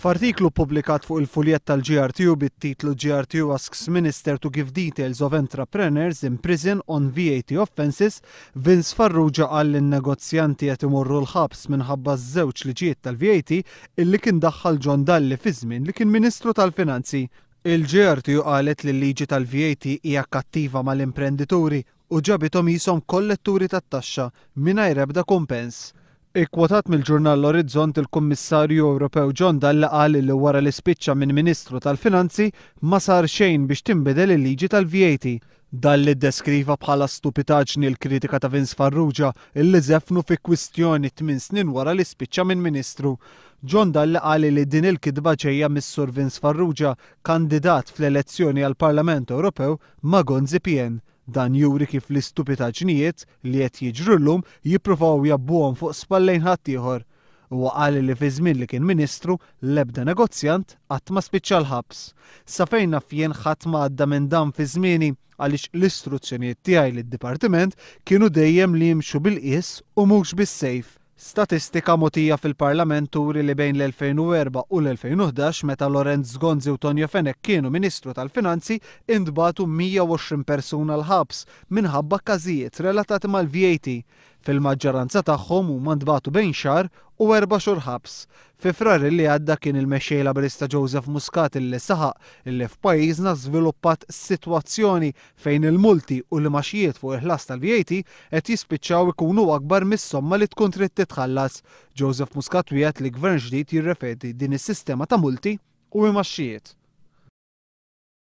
F'artiklu publikat fuq il-fuljet tal-GRTU bit-titlu GRTU asks Minister to give details of entrepreneurs in prison on VAT offenses, Vince Farrugia qal li negozjanti qed imorru l-ħabs minħabba żewġ liġijiet tal-VAT illi kien daħħal John Dalli fi żmien li kien Ministru tal-Finanzi. Il-GRTU qalet li l-liġi tal-VAT hija kattiva mal-imprenditori u ġabitom jisom kolletturi tat-taxxa mingħajr ebda kumpens. Ikkwotat mill-ġurnal L-Orizzont il-Kummissarju Ewropew John Dalla qal li wara l-ispiċċa minn Ministru tal-Finanzi ma sar xejn biex tinbidel il-liġi tal-VAT. Dan li deskriva bħala stupitaġni l-kritika ta' Vince Farrugia illi zefnu fi kwistjoni 8 snin wara li spiċċa minn ministru. John Dalli għali li din il-kidba ġejja mis-Sur Vince Farrugia kandidat fl-elezzjoni għal Parlament Ewropew ma' Gonzi Pien. Dan juri kif l-istupitaġnijiet li qed jiġrullum jippruvaw jabbuhom fuq spallejn ħattijħor u għal li fi żmien li kien ministru l-ebda negozjant qatt ma spiċċa l-ħabs. Safejna fjen ħatma jien ħadd ma għadda minn dan fi żmieni għaliex l-istruzzjonijiet tiegħi lid-dipartiment kienu dejjem li jimxu bil-qies u mhux bis-sejf. Statistika motija fil-Parlament turi li bejn l-2004 u l-2011 meta Lorenz Gonzi u Tonio Fenek kienu Ministru tal-Finanzi indbatu 120 persuna l-ħabs minħabba każijiet relatati mal-VAT. Fil-maġġoranza tagħhom huma ndbatu bejn xar u erba xur ħabs. Fi frar li għadda kien il mexxejla labrista Joseph Muscat illi saħaq illi f'pajjiżna żviluppat sitwazzjoni fejn il-multi u l-maxjiet fuq il-ħlas tal-VAT qed jispiċċaw ikunu akbar mis-somma li tkun trid titħallas. Joseph Muscat wieħed li gvern ġdid jirrefedi din is-sistema ta' multi u l-maxxiet.